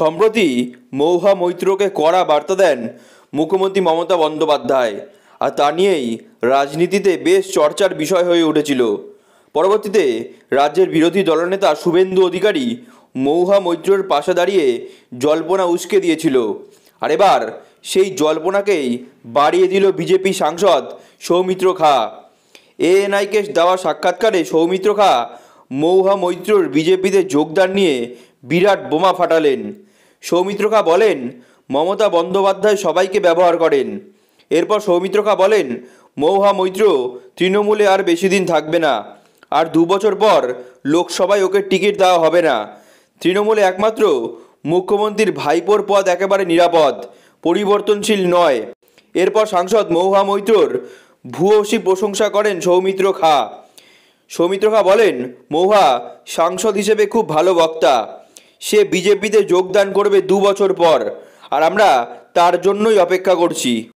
সম্প্রতি মৌহা মৈত্রকে কড়া বার্তা দেন মুখ্যমন্ত্রী মমতা বন্দ্যোপাধ্যায় আর তা নিয়েই রাজনীতিতে বেশ চর্চার বিষয় হয়ে উঠেছিল পরবর্তীতে রাজ্যের বিরোধী দলনেতা শুভেন্দু অধিকারী মৌহা মৈত্রর পাশে দাঁড়িয়ে জল্পনা উস্কে দিয়েছিল আর এবার সেই জল্পনাকেই বাড়িয়ে দিল বিজেপি সাংসদ সৌমিত্র খা এএনআইকে দেওয়া সাক্ষাৎকারে সৌমিত্র খা মৌহা মৈত্রর বিজেপিতে যোগদান নিয়ে বিরাট বোমা ফাটালেন সৌমিত্রকা বলেন মমতা বন্দ্যোপাধ্যায় সবাইকে ব্যবহার করেন এরপর সৌমিত্রকা বলেন মৌহা মৈত্র তৃণমূলে আর বেশি দিন থাকবে না আর দু বছর পর লোকসভায় ওকে টিকিট দেওয়া হবে না তৃণমূলে একমাত্র মুখ্যমন্ত্রীর ভাইপোর পদ একেবারে নিরাপদ পরিবর্তনশীল নয় এরপর সাংসদ মৌহা মৈত্রর ভূয়সী প্রশংসা করেন সৌমিত্র খা সৌমিত্র খা বলেন মৌহা সাংসদ হিসেবে খুব ভালো বক্তা সে বিজেপিতে যোগদান করবে দু বছর পর আর আমরা তার জন্যই অপেক্ষা করছি